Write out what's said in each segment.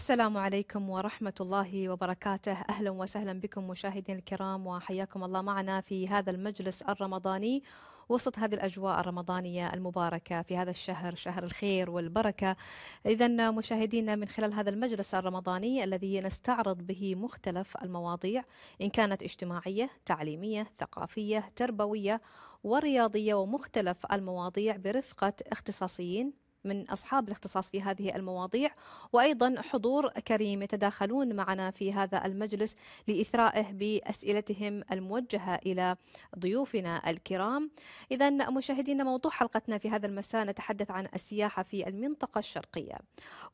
السلام عليكم ورحمة الله وبركاته أهلا وسهلا بكم مشاهدين الكرام وحياكم الله معنا في هذا المجلس الرمضاني وسط هذه الأجواء الرمضانية المباركة في هذا الشهر شهر الخير والبركة إذا مشاهدينا من خلال هذا المجلس الرمضاني الذي نستعرض به مختلف المواضيع إن كانت اجتماعية تعليمية ثقافية تربوية ورياضية ومختلف المواضيع برفقة اختصاصيين من أصحاب الاختصاص في هذه المواضيع وأيضا حضور كريم يتداخلون معنا في هذا المجلس لإثرائه بأسئلتهم الموجهة إلى ضيوفنا الكرام إذا مشاهدينا موضوع حلقتنا في هذا المساء نتحدث عن السياحة في المنطقة الشرقية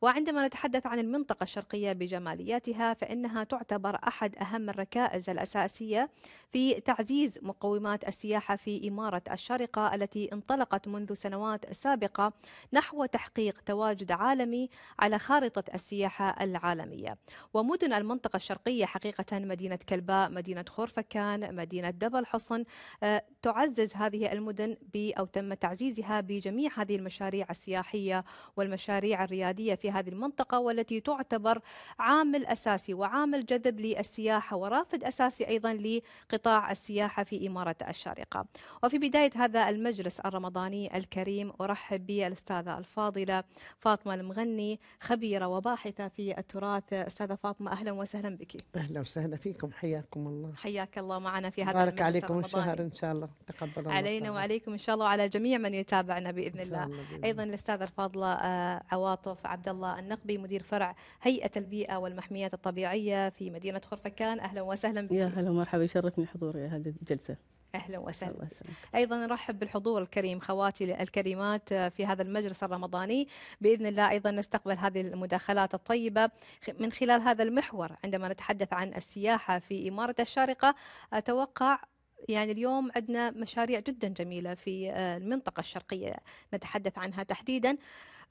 وعندما نتحدث عن المنطقة الشرقية بجمالياتها فإنها تعتبر أحد أهم الركائز الأساسية في تعزيز مقومات السياحة في إمارة الشارقة التي انطلقت منذ سنوات سابقة نحو نحو تحقيق تواجد عالمي على خارطة السياحة العالمية ومدن المنطقة الشرقية حقيقة مدينة كلباء مدينة خورفكان مدينة دبل حصن آه، تعزز هذه المدن ب أو تم تعزيزها بجميع هذه المشاريع السياحية والمشاريع الريادية في هذه المنطقة والتي تعتبر عامل أساسي وعامل جذب للسياحة ورافد أساسي أيضا لقطاع السياحة في إمارة الشارقة وفي بداية هذا المجلس الرمضاني الكريم أرحب بالأستاذة الفاضلة فاطمة المغني خبيرة وباحثة في التراث أستاذة فاطمة أهلا وسهلا بك أهلا وسهلا فيكم حياكم الله حياك الله معنا في هذا بارك عليكم الشهر إن شاء الله تقبل الله علينا الله. وعليكم إن شاء الله وعلى جميع من يتابعنا بإذن الله. الله بإذن. أيضا الأستاذة الفاضلة آه، عواطف عبد الله النقبي مدير فرع هيئة البيئة والمحميات الطبيعية في مدينة خرفكان أهلا وسهلا بك يا هلا ومرحبا يشرفني حضوري هذه الجلسة اهلا وسهلا ايضا نرحب بالحضور الكريم خواتي الكريمات آه، في هذا المجلس الرمضاني باذن الله ايضا نستقبل هذه المداخلات الطيبه من خلال هذا المحور عندما نتحدث عن السياحه في اماره الشارقه اتوقع يعني اليوم عندنا مشاريع جدا جميله في آه، المنطقه الشرقيه نتحدث عنها تحديدا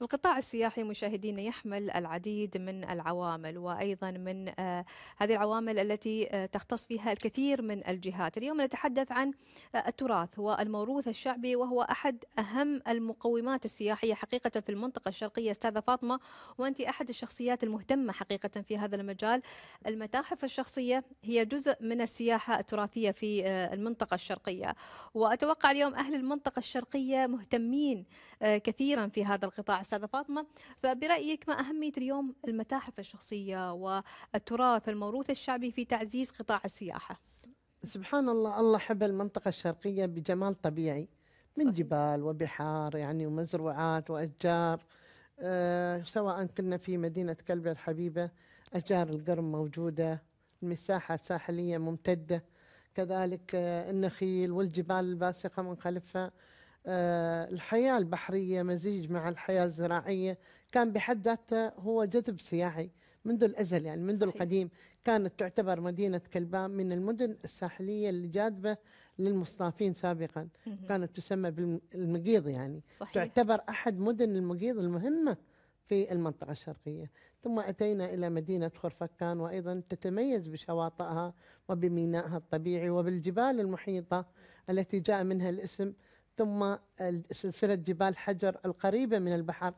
القطاع السياحي مشاهدينا يحمل العديد من العوامل وأيضا من آه، هذه العوامل التي آه، تختص فيها الكثير من الجهات اليوم نتحدث عن آه، التراث والموروث الشعبي وهو أحد أهم المقومات السياحية حقيقة في المنطقة الشرقية أستاذة فاطمة وأنت أحد الشخصيات المهتمة حقيقة في هذا المجال المتاحف الشخصية هي جزء من السياحة التراثية في المنطقة الشرقية وأتوقع اليوم أهل المنطقة الشرقية مهتمين آه، كثيرا في هذا القطاع استاذه فاطمه فبرايك ما اهميه اليوم المتاحف الشخصيه والتراث الموروث الشعبي في تعزيز قطاع السياحه سبحان الله الله حب المنطقه الشرقيه بجمال طبيعي من صحيح. جبال وبحار يعني ومزروعات واشجار أه سواء كنا في مدينه كلبة الحبيبه اشجار القرم موجوده المساحه الساحليه ممتده كذلك آه، النخيل والجبال الباسقه من خلفها آه، الحياة البحرية مزيج مع الحياة الزراعية كان بحد ذاته هو جذب سياحي منذ الأزل يعني منذ صحيح. القديم كانت تعتبر مدينة كلبان من المدن الساحلية الجاذبة للمصطافين سابقا كانت تسمى بالمقيض يعني صحيح. تعتبر أحد مدن المقيض المهمة في المنطقة الشرقية ثم أتينا إلى مدينة خرفكان وأيضا تتميز بشواطئها وبمينائها الطبيعي وبالجبال المحيطة التي جاء منها الاسم ثم سلسلة جبال حجر القريبة من البحر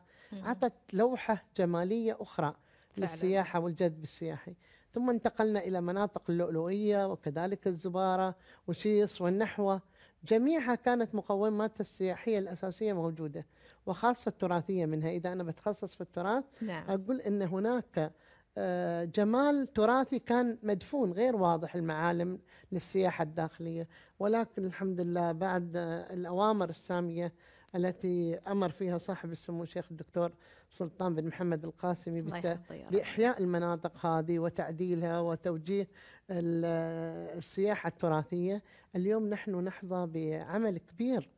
أعطت لوحة جمالية أخرى فعلا. للسياحة والجذب السياحي ثم انتقلنا إلى مناطق اللؤلؤية وكذلك الزبارة وشيص والنحوة جميعها كانت مقومات السياحية الأساسية موجودة وخاصة التراثية منها إذا أنا بتخصص في التراث نعم. أقول أن هناك آه، جمال تراثي كان مدفون غير واضح المعالم للسياحة الداخلية ولكن الحمد لله بعد الأوامر السامية التي أمر فيها صاحب السمو الشيخ الدكتور سلطان بن محمد القاسمي بإحياء المناطق هذه وتعديلها وتوجيه السياحة التراثية اليوم نحن نحظى بعمل كبير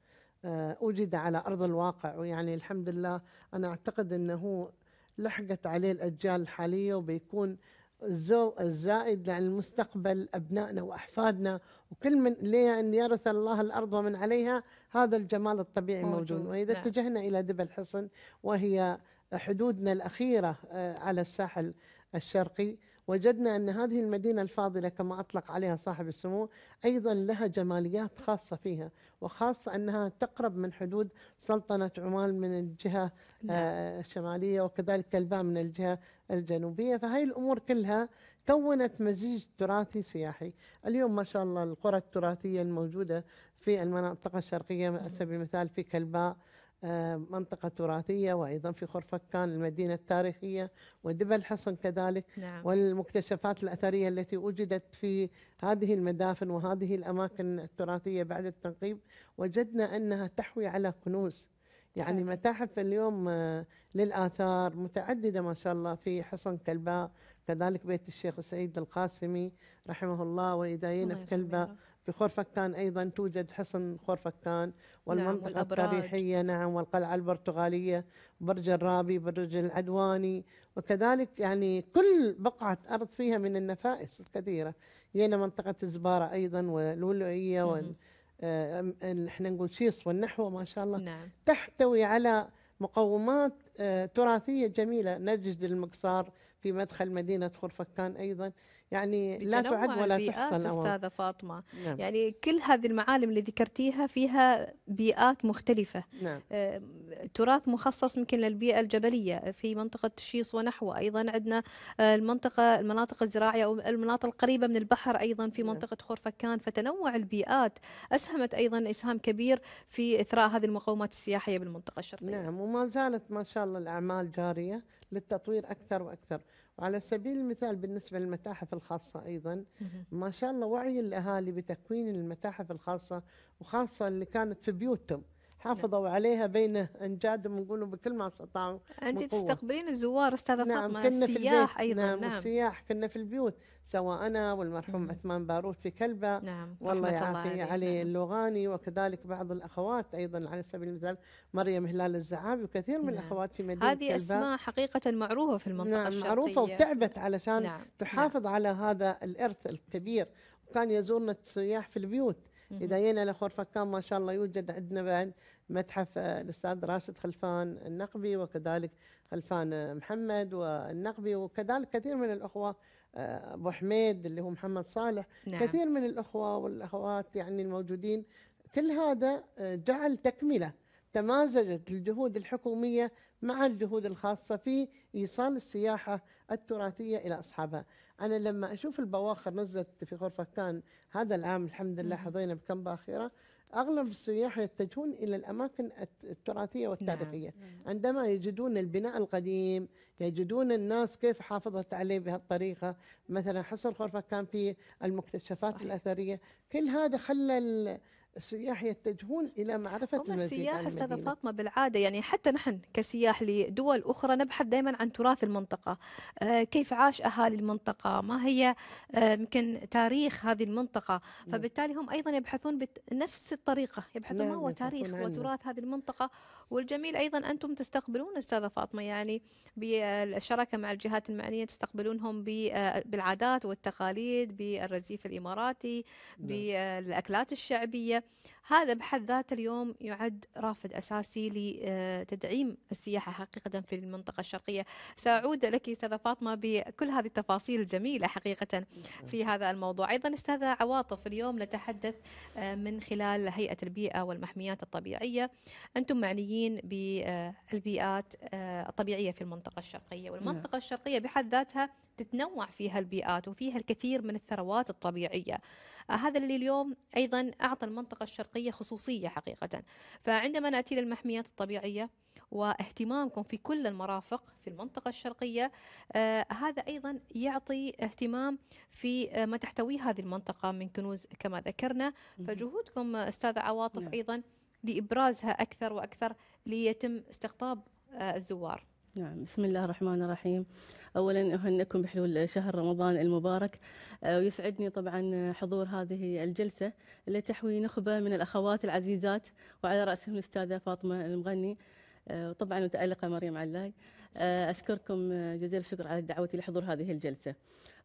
آه، أوجد على أرض الواقع ويعني الحمد لله أنا أعتقد أنه لحقت عليه الأجيال الحالية وبيكون الزو الزائد عن المستقبل أبنائنا وأحفادنا وكل من لي أن يرث الله الأرض ومن عليها هذا الجمال الطبيعي موجود, موجود. وإذا نعم. اتجهنا إلى دبل حصن وهي حدودنا الأخيرة آه، على الساحل الشرقي وجدنا أن هذه المدينة الفاضلة كما أطلق عليها صاحب السمو أيضا لها جماليات خاصة فيها وخاصة أنها تقرب من حدود سلطنة عمان من الجهة نعم. آه، الشمالية وكذلك كلباء من الجهة الجنوبية فهذه الأمور كلها كونت مزيج تراثي سياحي اليوم ما شاء الله القرى التراثية الموجودة في المناطق الشرقية على نعم. سبيل المثال في كلباء آه، منطقة تراثية وأيضا في خرفكان المدينة التاريخية ودبل حصن كذلك نعم. والمكتشفات الأثرية التي وجدت في هذه المدافن وهذه الأماكن التراثية بعد التنقيب وجدنا أنها تحوي على كنوز يعني متاحف اليوم آه، للآثار متعددة ما شاء الله في حصن كلباء كذلك بيت الشيخ سعيد القاسمي رحمه الله وإداينة كلباء في خورفكتان أيضا توجد حصن خورفكتان نعم، والمنطقة نعم التاريخية نعم والقلعة البرتغالية برج الرابي برج العدواني وكذلك يعني كل بقعة أرض فيها من النفائس الكثيره جينا منطقة الزبارة أيضا واللؤلؤية وال آه، احنا نقول شيص والنحو ما شاء الله نعم. تحتوي على مقومات آه، تراثية جميلة نجد المقصار في مدخل مدينة خورفكان أيضا يعني لا تعد ولا تحصى استاذه فاطمه نعم. يعني كل هذه المعالم اللي ذكرتيها فيها بيئات مختلفه نعم. آه، تراث مخصص يمكن للبيئه الجبليه في منطقه شيص ونحوه ايضا عندنا آه، المنطقه المناطق الزراعيه او المناطق القريبه من البحر ايضا في نعم. منطقه نعم. خورفكان فتنوع البيئات اسهمت ايضا اسهام كبير في اثراء هذه المقومات السياحيه بالمنطقه الشرقيه نعم وما زالت ما شاء الله الاعمال جاريه للتطوير اكثر واكثر على سبيل المثال بالنسبة للمتاحف الخاصة أيضا ما شاء الله وعي الأهالي بتكوين المتاحف الخاصة وخاصة اللي كانت في بيوتهم حافظوا عليها بين أنجادهم ونقولوا بكل ما استطاعوا أنت تستقبلين الزوار أستاذة نعم فاطمة كنا السياح في أيضا نعم, نعم السياح كنا في البيوت سواء أنا والمرحوم عثمان باروت في كلبة نعم والله يعافي علي نعم. اللغاني وكذلك بعض الأخوات أيضا على سبيل المثال مريم هلال الزعابي وكثير من نعم. الأخوات في مدينة هذه كلبة. أسماء حقيقة معروفة في المنطقة نعم الشرقية معروفة وتعبت علشان نعم. نعم. تحافظ نعم. على هذا الإرث الكبير وكان يزورنا السياح في البيوت إذا لخور فكان ما شاء الله يوجد عندنا بعد متحف آه، الأستاذ راشد خلفان النقبي وكذلك خلفان آه، محمد والنقبي وكذلك كثير من الأخوة آه، أبو حميد اللي هو محمد صالح نعم. كثير من الأخوة والأخوات يعني الموجودين كل هذا جعل تكملة تمازجت الجهود الحكومية مع الجهود الخاصة في إيصال السياحة التراثية إلى أصحابها انا لما اشوف البواخر نزلت في غرفكان هذا العام الحمد لله حظينا بكم باخره اغلب السياح يتجهون الى الاماكن التراثيه نعم، والتاريخيه نعم. عندما يجدون البناء القديم يجدون الناس كيف حافظت عليه بهالطريقه مثلا حصر غرفه كان فيه المكتشفات صحيح. الاثريه كل هذا خلى السياح يتجهون الى معرفه هم المزيد السياح استاذه فاطمه بالعاده يعني حتى نحن كسياح لدول اخرى نبحث دائما عن تراث المنطقه، آه كيف عاش اهالي المنطقه؟ ما هي آه، يمكن آه تاريخ هذه المنطقه؟ نعم. فبالتالي هم ايضا يبحثون بنفس الطريقه، يبحثون نعم، ما هو تاريخ وتراث هذه المنطقه والجميل أيضا أنتم تستقبلون أستاذة فاطمة يعني بالشراكة مع الجهات المعنية تستقبلونهم آه، بالعادات والتقاليد بالرزيف الإماراتي نعم. بالأكلات الشعبية هذا بحد ذاته اليوم يعد رافد أساسي لتدعيم آه، السياحة حقيقة في المنطقة الشرقية سأعود لك أستاذة فاطمة بكل هذه التفاصيل الجميلة حقيقة في نعم. هذا الموضوع أيضا أستاذة عواطف اليوم نتحدث آه، من خلال هيئة البيئة والمحميات الطبيعية أنتم معنيين بالبيئات آه، الطبيعية في المنطقة الشرقية والمنطقة نعم. الشرقية بحد ذاتها تتنوع فيها البيئات وفيها الكثير من الثروات الطبيعية آه، هذا اللي اليوم أيضا أعطى المنطقة الشرقية خصوصية حقيقة فعندما نأتي للمحميات الطبيعية واهتمامكم في كل المرافق في المنطقة الشرقية آه هذا أيضا يعطي اهتمام في آه ما تحتويه هذه المنطقة من كنوز كما ذكرنا فجهودكم أستاذة عواطف نعم. أيضا لإبرازها أكثر وأكثر ليتم استقطاب آه الزوار نعم بسم الله الرحمن الرحيم اولا اهنئكم بحلول شهر رمضان المبارك آه، ويسعدني طبعا حضور هذه الجلسه اللي تحوي نخبه من الاخوات العزيزات وعلى راسهم الاستاذه فاطمه المغني آه، وطبعا متالقه مريم علاي آه، اشكركم جزيل الشكر على دعوتي لحضور هذه الجلسه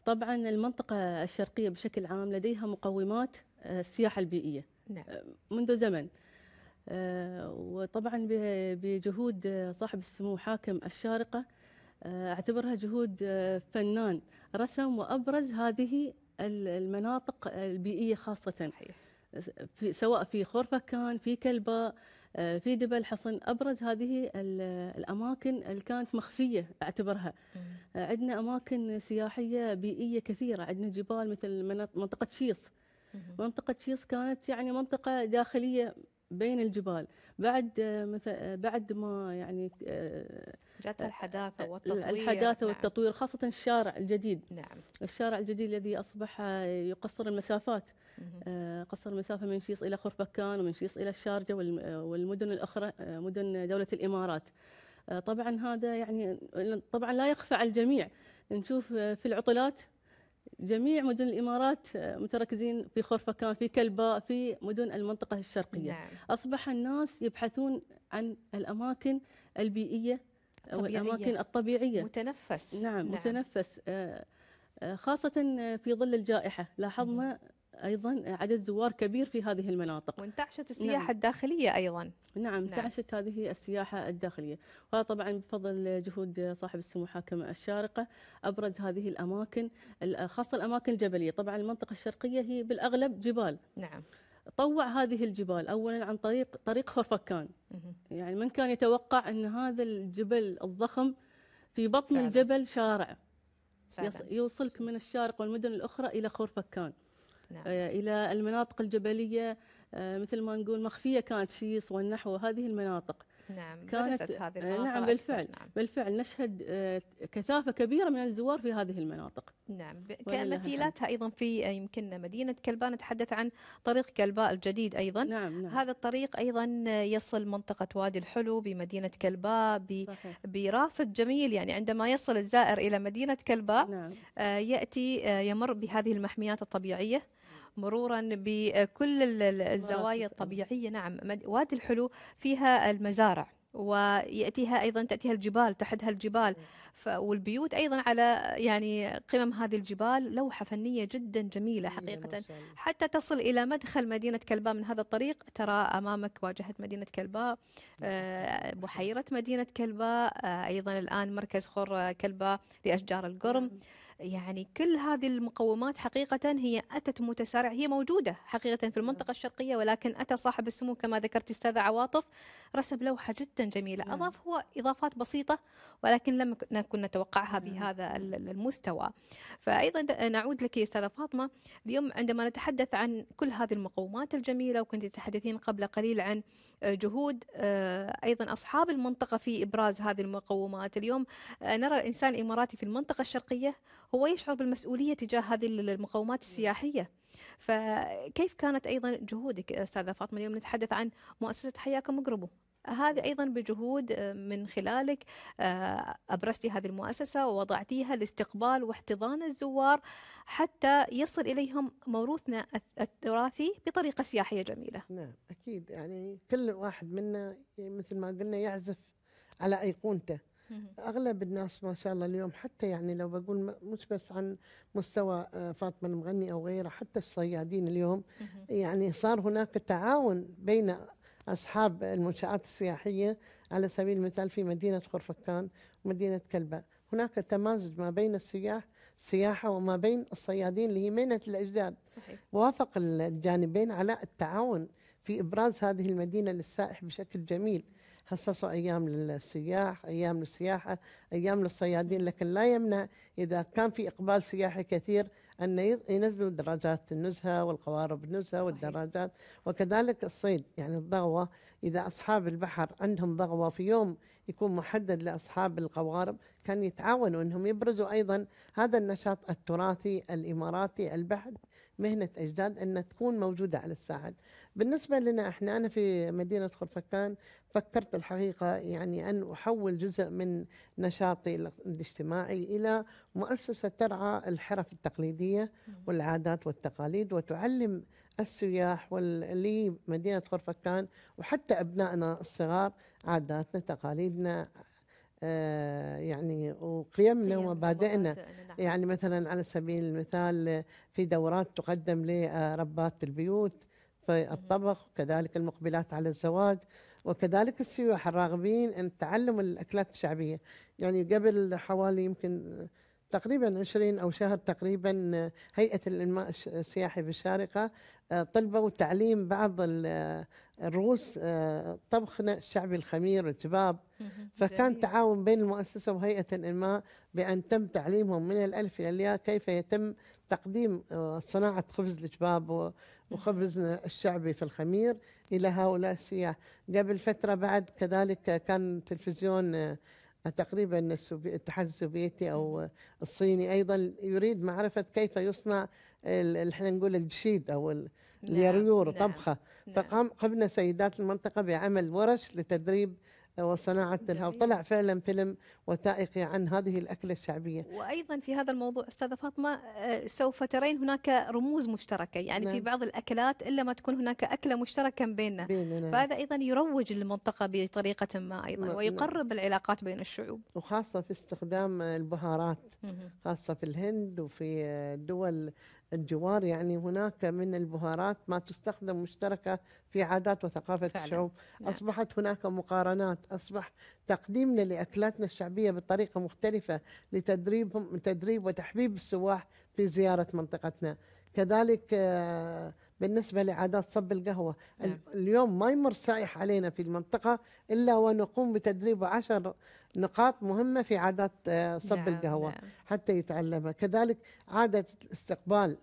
طبعا المنطقه الشرقيه بشكل عام لديها مقومات السياحه البيئيه نعم. منذ زمن وطبعا بجهود صاحب السمو حاكم الشارقة آه، أعتبرها جهود آه، فنان رسم وأبرز هذه المناطق البيئية خاصة صحيح. في سواء في خورفكان في كلباء آه، في دبل حصن ابرز هذه الاماكن اللي كانت مخفيه اعتبرها عندنا اماكن سياحيه بيئيه كثيره عندنا جبال مثل منطقه شيص منطقه شيص كانت يعني منطقه داخليه بين الجبال بعد آه، مثلا آه، بعد ما يعني آه، جت الحداثه والتطوير الحداثه نعم. والتطوير خاصه الشارع الجديد نعم الشارع الجديد الذي اصبح يقصر المسافات قصر المسافه من شيص الى خربكان ومن شيص الى الشارجه والمدن الاخرى مدن دوله الامارات طبعا هذا يعني طبعا لا يخفى على الجميع نشوف في العطلات جميع مدن الامارات آه، متركزين في خرفكان في كلباء في مدن المنطقه الشرقيه نعم. اصبح الناس يبحثون عن الاماكن البيئيه الطبيعية. والاماكن الطبيعيه متنفس نعم, نعم. متنفس آه، آه، خاصه في ظل الجائحه لاحظنا ايضا عدد زوار كبير في هذه المناطق وانتعشت نعم. السياحه نعم. الداخليه ايضا نعم،, نعم انتعشت هذه السياحه الداخليه وهذا طبعا بفضل جهود صاحب السمو حاكم الشارقه ابرز هذه الاماكن خاصه الاماكن الجبليه طبعا المنطقه الشرقيه هي بالاغلب جبال نعم طوع هذه الجبال اولا عن طريق طريق خرفكان يعني من كان يتوقع ان هذا الجبل الضخم في بطن فعلا. الجبل شارع فعلا. يوصلك من الشارق والمدن الاخرى الى خرفكان نعم. آه، الى المناطق الجبليه آه، مثل ما نقول مخفيه كانت شيص والنحو هذه المناطق نعم كانت هذه آه، نعم، المناطق نعم بالفعل نعم. بالفعل نشهد كثافه كبيره من الزوار في هذه المناطق نعم كمثيلاتها ايضا في يمكن مدينه كلباء نتحدث عن طريق كلباء الجديد ايضا نعم نعم. هذا الطريق ايضا يصل منطقه وادي الحلو بمدينه كلباء برافد جميل يعني عندما يصل الزائر الى مدينه كلباء نعم. ياتي يمر بهذه المحميات الطبيعيه مرورا بكل الزوايا الطبيعية نعم وادي الحلو فيها المزارع وياتيها ايضا تاتيها الجبال تحتها الجبال والبيوت ايضا على يعني قمم هذه الجبال لوحه فنيه جدا جميله حقيقه حتى تصل الى مدخل مدينه كلباء من هذا الطريق ترى امامك واجهه مدينه كلباء آه، بحيره مدينه كلباء آه، ايضا الان مركز خور كلباء لاشجار القرم يعني كل هذه المقومات حقيقة هي أتت متسارعة هي موجودة حقيقة في نعم. المنطقة الشرقية ولكن أتى صاحب السمو كما ذكرت أستاذة عواطف رسم لوحة جدا جميلة نعم. أضاف هو إضافات بسيطة ولكن لم نكن نتوقعها بهذا نعم. المستوى فأيضا نعود لك أستاذة فاطمة اليوم عندما نتحدث عن كل هذه المقومات الجميلة وكنت تتحدثين قبل قليل عن آه، جهود آه، أيضا أصحاب المنطقة في إبراز هذه المقومات اليوم آه، نرى الإنسان الإماراتي في المنطقة الشرقية هو يشعر بالمسؤوليه تجاه هذه المقومات السياحيه فكيف كانت ايضا جهودك استاذه فاطمه اليوم نتحدث عن مؤسسه حياكم اقربوا هذه ايضا بجهود آه، من خلالك آه، ابرزتي هذه المؤسسه ووضعتيها لاستقبال واحتضان الزوار حتى يصل اليهم موروثنا التراثي بطريقه سياحيه جميله. نعم اكيد يعني كل واحد منا مثل ما قلنا يعزف على ايقونته اغلب الناس ما شاء الله اليوم حتى يعني لو بقول مش بس عن مستوى آه، فاطمه المغني او غيره حتى الصيادين اليوم يعني صار هناك تعاون بين اصحاب المنشات السياحيه على سبيل المثال في مدينه خرفكان ومدينه كلبه هناك تمازج ما بين السياح سياحة وما بين الصيادين اللي هي مهنة الأجداد صحيح. وافق الجانبين على التعاون في إبراز هذه المدينة للسائح بشكل جميل خصصوا ايام للسياح ايام للسياحه ايام للصيادين لكن لا يمنع اذا كان في اقبال سياحي كثير ان ينزلوا دراجات النزهه والقوارب النزهه صحيح. والدراجات وكذلك الصيد يعني الضغوه إذا أصحاب البحر عندهم ضغوة في يوم يكون محدد لأصحاب القوارب كان يتعاونوا أنهم يبرزوا أيضا هذا النشاط التراثي الإماراتي البحث مهنة أجداد أن تكون موجودة على الساحل بالنسبة لنا إحنا أنا في مدينة خرفكان فكرت الحقيقة يعني أن أحول جزء من نشاطي الاجتماعي إلى مؤسسة ترعى الحرف التقليدية والعادات والتقاليد وتعلم السياح واللي مدينة غرفكان وحتى أبنائنا الصغار عاداتنا تقاليدنا آه، يعني وقيمنا ومبادئنا نعم. يعني مثلا على سبيل المثال في دورات تقدم لربات البيوت في الطبخ وكذلك المقبلات على الزواج وكذلك السياح الراغبين ان تعلم الاكلات الشعبيه يعني قبل حوالي يمكن تقريبا 20 او شهر تقريبا آه، هيئه الانماء السياحي بالشارقه آه، طلبوا تعليم بعض آه، الروس طبخنا الشعبي الخمير الجباب فكان تعاون بين المؤسسه وهيئه الانماء بان تم تعليمهم من الالف الى الياء كيف يتم تقديم صناعه خبز الجباب وخبزنا الشعبي في الخمير الى هؤلاء السياح قبل فتره بعد كذلك كان تلفزيون تقريبا الاتحاد السوفيتي او الصيني ايضا يريد معرفه كيف يصنع احنا نقول الجشيد او نعم، اليريور نعم. طبخه نعم. فقام قمنا سيدات المنطقه بعمل ورش لتدريب وصناعة لها وطلع فعلا فيلم وثائقي عن هذه الأكلة الشعبية وأيضا في هذا الموضوع أستاذة فاطمة آه، سوف ترين هناك رموز مشتركة يعني نعم. في بعض الأكلات إلا ما تكون هناك أكلة مشتركة بيننا بيننا فهذا أيضا يروج للمنطقة بطريقة ما أيضا نعم. ويقرب العلاقات بين الشعوب وخاصة في استخدام البهارات خاصة في الهند وفي دول الجوار يعني هناك من البهارات ما تستخدم مشتركة في عادات وثقافة فعلا. الشعوب نعم. أصبحت هناك مقارنات أصبح تقديمنا لأكلاتنا الشعبية بطريقة مختلفة لتدريب تدريب وتحبيب السواح في زيارة منطقتنا كذلك آه بالنسبة لعادات صب القهوة نعم. اليوم ما يمر سائح علينا في المنطقة إلا ونقوم بتدريب عشر نقاط مهمة في عادات آه، صب نعم. القهوة نعم. حتى يتعلمها كذلك عادة استقبال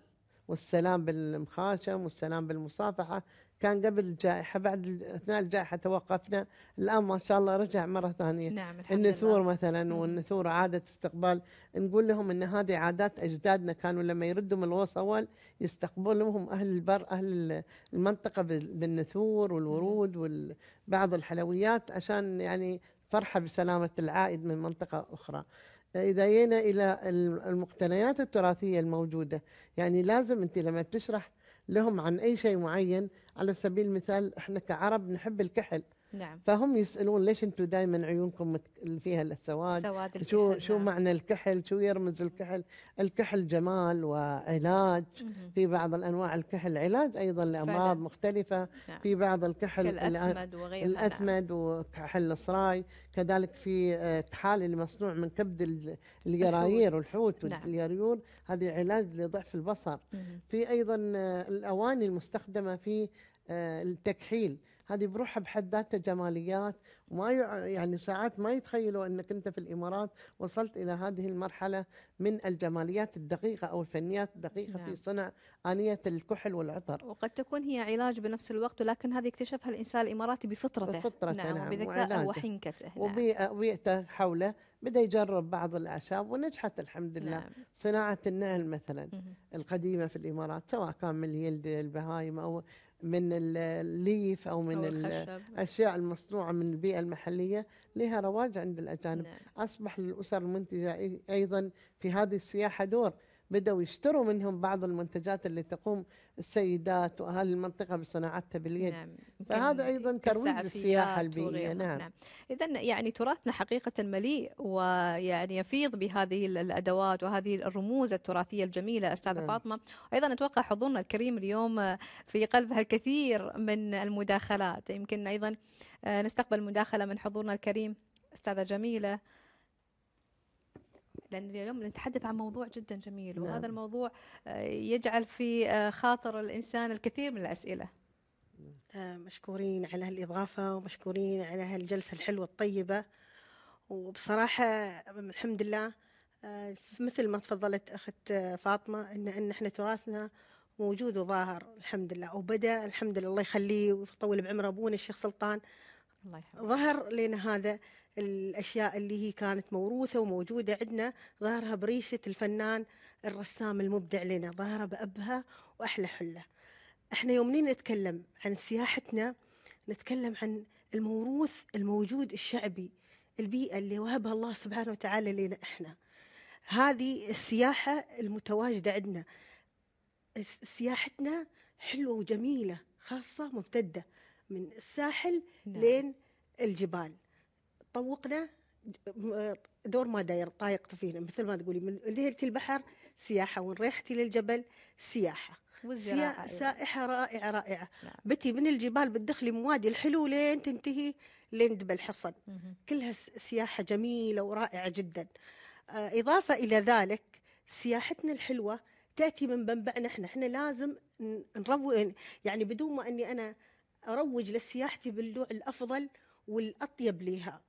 والسلام بالمخاشم والسلام بالمصافحة كان قبل الجائحة بعد أثناء الجائحة توقفنا الآن ما شاء الله رجع مرة ثانية نعم النثور الله. مثلا والنثور عادة استقبال نقول لهم أن هذه عادات أجدادنا كانوا لما يردوا من الغوص أول يستقبلهم أهل البر أهل المنطقة بالنثور والورود وبعض الحلويات عشان يعني فرحة بسلامة العائد من منطقة أخرى إذا جينا إلى المقتنيات التراثية الموجودة يعني لازم أنت لما بتشرح لهم عن أي شيء معين على سبيل المثال إحنا كعرب نحب الكحل نعم فهم يسالون ليش انتم دائما عيونكم فيها السواد سواد الكحل شو نعم. شو معنى الكحل شو يرمز الكحل الكحل جمال وعلاج مم. في بعض الانواع الكحل علاج ايضا لامراض مختلفه نعم. في بعض الكحل الاثمد وغيرها الاثمد نعم. وكحل الصراي كذلك في آه، كحال اللي مصنوع من كبد اليراير والحوت نعم. هذه علاج لضعف البصر مم. في ايضا آه، الاواني المستخدمه في آه، التكحيل هذه بروحها بحد ذاتها جماليات وما يعني ساعات ما يتخيلوا انك انت في الامارات وصلت الى هذه المرحله من الجماليات الدقيقه او الفنيات الدقيقه نعم. في صنع انيه الكحل والعطر. وقد تكون هي علاج بنفس الوقت ولكن هذه اكتشفها الانسان الاماراتي بفطرته بفطرته نعم, نعم. وبذكائه وحنكته نعم. وبيئته حوله بدا يجرب بعض الاعشاب ونجحت الحمد لله نعم. صناعه النعل مثلا القديمه في الامارات سواء كان من اليلد البهايم او من الليف او من أو الاشياء المصنوعه من البيئه المحليه لها رواج عند الاجانب نعم. اصبح للاسر المنتجه ايضا في هذه السياحه دور بدأوا يشتروا منهم بعض المنتجات اللي تقوم السيدات وأهل المنطقة بصناعتها باليد نعم. فهذا أيضا ترويج السياحة البيئية نعم, نعم. إذا يعني تراثنا حقيقة مليء ويعني يفيض بهذه الأدوات وهذه الرموز التراثية الجميلة أستاذة نعم. فاطمة وأيضا أتوقع حضورنا الكريم اليوم في قلبها الكثير من المداخلات يمكن أيضا آه، نستقبل مداخلة من حضورنا الكريم أستاذة جميلة لأن اليوم نتحدث عن موضوع جدا جميل وهذا نعم. الموضوع آه، يجعل في آه، خاطر الإنسان الكثير من الأسئلة آه، مشكورين على هالإضافة ومشكورين على هالجلسة الحلوة الطيبة وبصراحة الحمد لله مثل ما تفضلت أخت فاطمة إن, إن إحنا تراثنا موجود وظاهر الحمد لله وبدأ الحمد لله الله يخليه ويطول بعمره أبونا الشيخ سلطان الله ظهر لنا هذا الأشياء اللي هي كانت موروثة وموجودة عندنا ظهرها بريشة الفنان الرسام المبدع لنا ظهرها بابها وأحلى حلة احنا يوم نتكلم عن سياحتنا نتكلم عن الموروث الموجود الشعبي البيئة اللي وهبها الله سبحانه وتعالى لنا احنا هذه السياحة المتواجدة عندنا سياحتنا حلوة وجميلة خاصة ممتدة من الساحل نعم. لين الجبال طوقنا دور ما داير طايق فينا مثل ما تقولي من ليله البحر سياحه ومن ريحتي للجبل سياحه والزراعه سائحه رائعه رائعه نعم. بتي من الجبال بتدخلي موادي الحلو لين تنتهي لين دب الحصن كلها سياحه جميله ورائعه جدا آه اضافه الى ذلك سياحتنا الحلوه تاتي من منبعنا احنا احنا لازم نروي يعني بدون ما اني انا اروج لسياحتي باللوع الافضل والاطيب لها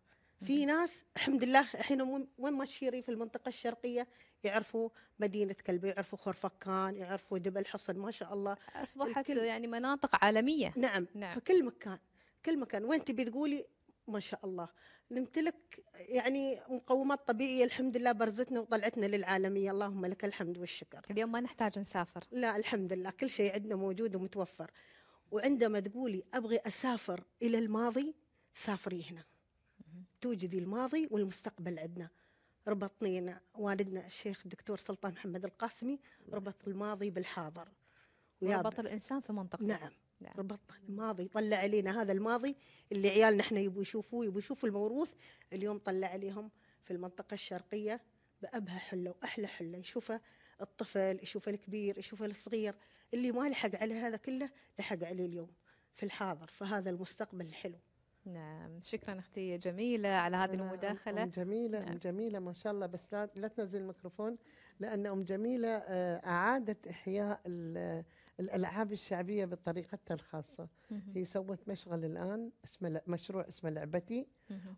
في ناس الحمد لله الحين وين ما تشيري في المنطقه الشرقيه يعرفوا مدينه كلب يعرفوا خرفكان يعرفوا دبل حصن ما شاء الله اصبحت يعني مناطق عالميه نعم, نعم فكل مكان كل مكان وين تبي تقولي ما شاء الله نمتلك يعني مقومات طبيعيه الحمد لله برزتنا وطلعتنا للعالميه اللهم لك الحمد والشكر اليوم ما نحتاج نسافر لا الحمد لله كل شيء عندنا موجود ومتوفر وعندما تقولي ابغي اسافر الى الماضي سافري هنا توجدي الماضي والمستقبل عندنا ربطنينا والدنا الشيخ الدكتور سلطان محمد القاسمي ربط الماضي بالحاضر ربط الانسان في منطقته نعم نعم. ربط الماضي طلع علينا هذا الماضي اللي عيالنا احنا يبوا يشوفوه يبوا يشوفوا الموروث اليوم طلع عليهم في المنطقة الشرقية بأبهى حلة وأحلى حلة يشوفه الطفل يشوفه الكبير يشوفه الصغير اللي ما لحق على هذا كله لحق عليه اليوم في الحاضر فهذا المستقبل الحلو نعم شكرا اختي جميله على هذه المداخله ام جميله نعم. ام نعم. جميله ما شاء الله بس لا, لا تنزل الميكروفون لان ام جميله آه، اعادت احياء الالعاب الشعبيه بطريقتها الخاصه هي سوت مشغل الان اسمه مشروع اسمه لعبتي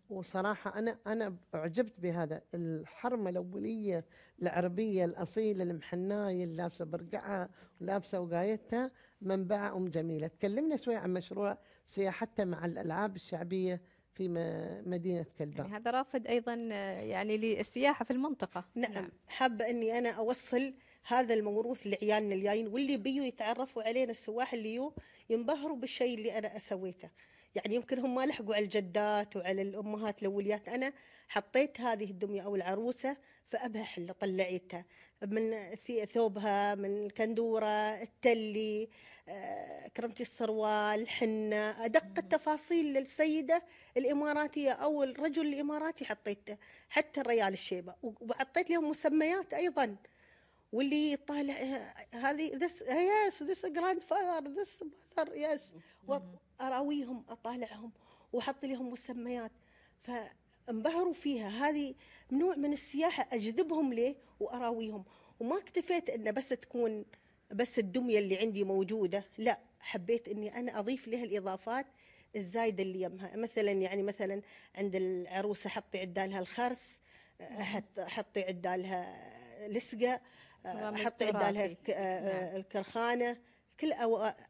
وصراحه انا انا اعجبت بهذا الحرمه الاوليه العربيه الاصيله المحنايه اللي لابسه برقعها ولابسه وقايتها منبع ام جميله تكلمنا شوي عن مشروع سياحتها مع الالعاب الشعبيه في مدينة كلبا يعني هذا رافد أيضا آه، يعني للسياحة في المنطقة نعم, نعم. حابة أني أنا أوصل هذا الموروث لعيالنا الجايين واللي بيو يتعرفوا علينا السواح اللي يو ينبهروا بالشيء اللي انا اسويته يعني يمكن هم ما لحقوا على الجدات وعلى الامهات الاوليات انا حطيت هذه الدميه او العروسه فابها حله طلعتها من ثوبها من الكندوره التلي آه، كرمتي السروال حنه ادق التفاصيل للسيده الاماراتيه او الرجل الاماراتي حطيته حتى الريال الشيبه وحطيت لهم مسميات ايضا واللي يطالع آه، هذه ذس يس ذس جراند فاذر ذس ماذر يس واراويهم اطالعهم واحط لهم مسميات فانبهروا فيها هذه نوع من السياحه اجذبهم ليه واراويهم وما اكتفيت انه بس تكون بس الدميه اللي عندي موجوده لا حبيت اني انا اضيف لها الاضافات الزايده اللي يمها مثلا يعني مثلا عند العروسه حطي عدالها الخرس آه، حطي عدالها لسقه آه، حط عدالها آه، آه، نعم. الكرخانه كل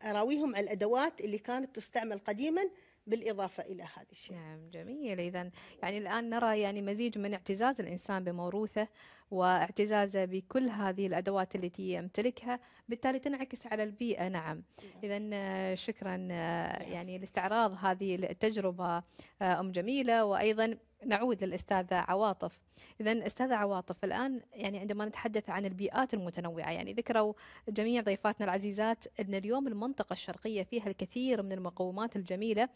اراويهم على الادوات اللي كانت تستعمل قديما بالاضافه الى هذا الشيء. نعم جميل اذا يعني الان نرى يعني مزيج من اعتزاز الانسان بموروثه واعتزازه بكل هذه الادوات التي يمتلكها بالتالي تنعكس على البيئه نعم, نعم. اذا آه، شكرا آه، يعني لاستعراض هذه التجربه آه، ام جميله وايضا نعود للاستاذه عواطف اذا استاذه عواطف الان يعني عندما نتحدث عن البيئات المتنوعه يعني ذكروا جميع ضيفاتنا العزيزات ان اليوم المنطقه الشرقيه فيها الكثير من المقومات الجميله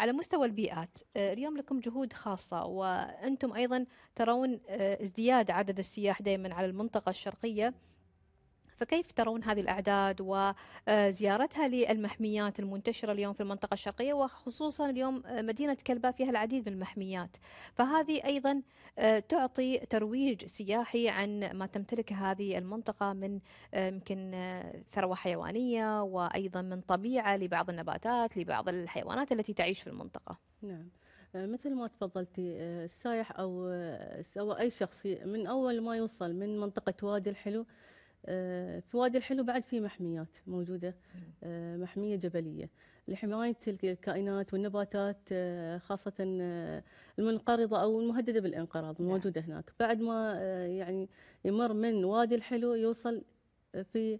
على مستوى البيئات آه، اليوم لكم جهود خاصة وأنتم أيضا ترون آه، ازدياد عدد السياح دائما على المنطقة الشرقية فكيف ترون هذه الأعداد وزيارتها آه، للمحميات المنتشرة اليوم في المنطقة الشرقية وخصوصا اليوم آه، مدينة كلبة فيها العديد من المحميات فهذه أيضا آه، تعطي ترويج سياحي عن ما تمتلكه هذه المنطقة من يمكن ثروة حيوانية وأيضا من طبيعة لبعض النباتات لبعض الحيوانات التي تعيش في المنطقة نعم مثل ما تفضلتي السايح او سواء اي شخص من اول ما يوصل من منطقه وادي الحلو آه، في وادي الحلو بعد في محميات موجودة آه، محمية جبلية لحماية الكائنات والنباتات آه، خاصة المنقرضة أو المهددة بالانقراض نعم. موجودة هناك بعد ما يعني يمر من وادي الحلو يوصل في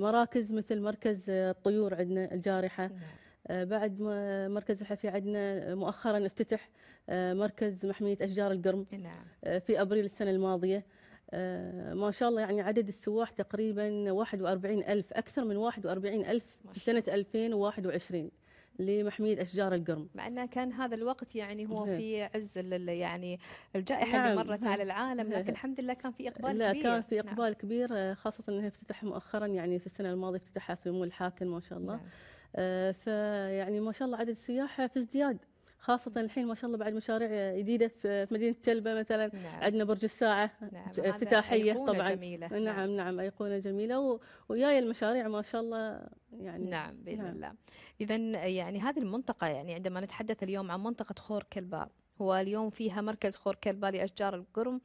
مراكز مثل مركز الطيور عندنا الجارحة نعم. بعد ما مركز الحفي عندنا مؤخرا افتتح مركز محمية أشجار القرم نعم. في أبريل السنة الماضية آه، ما شاء الله يعني عدد السواح تقريبا 41 ألف أكثر من 41 ألف في سنة 2021 لمحمية أشجار القرم مع أنه كان هذا الوقت يعني هو إيه. في عز يعني الجائحة نعم. اللي مرت نعم. على العالم إيه، لكن إيه. الحمد لله كان في إقبال لا كبير لا كان في نعم. إقبال نعم. كبير آه، خاصة أنه افتتح مؤخرا يعني في السنة الماضية افتتحها سمو الحاكم ما شاء الله نعم. آه، فيعني ما شاء الله عدد السياح في ازدياد خاصة الحين ما شاء الله بعد مشاريع جديدة في مدينة تلبة مثلا نعم. عندنا برج الساعة نعم. افتتاحية طبعا جميلة. نعم نعم, نعم أيقونة جميلة و... وياي المشاريع ما شاء الله يعني نعم بإذن نعم. الله إذا يعني هذه المنطقة يعني عندما نتحدث اليوم عن منطقة خور كلباء هو اليوم فيها مركز خور كلباء لأشجار القرم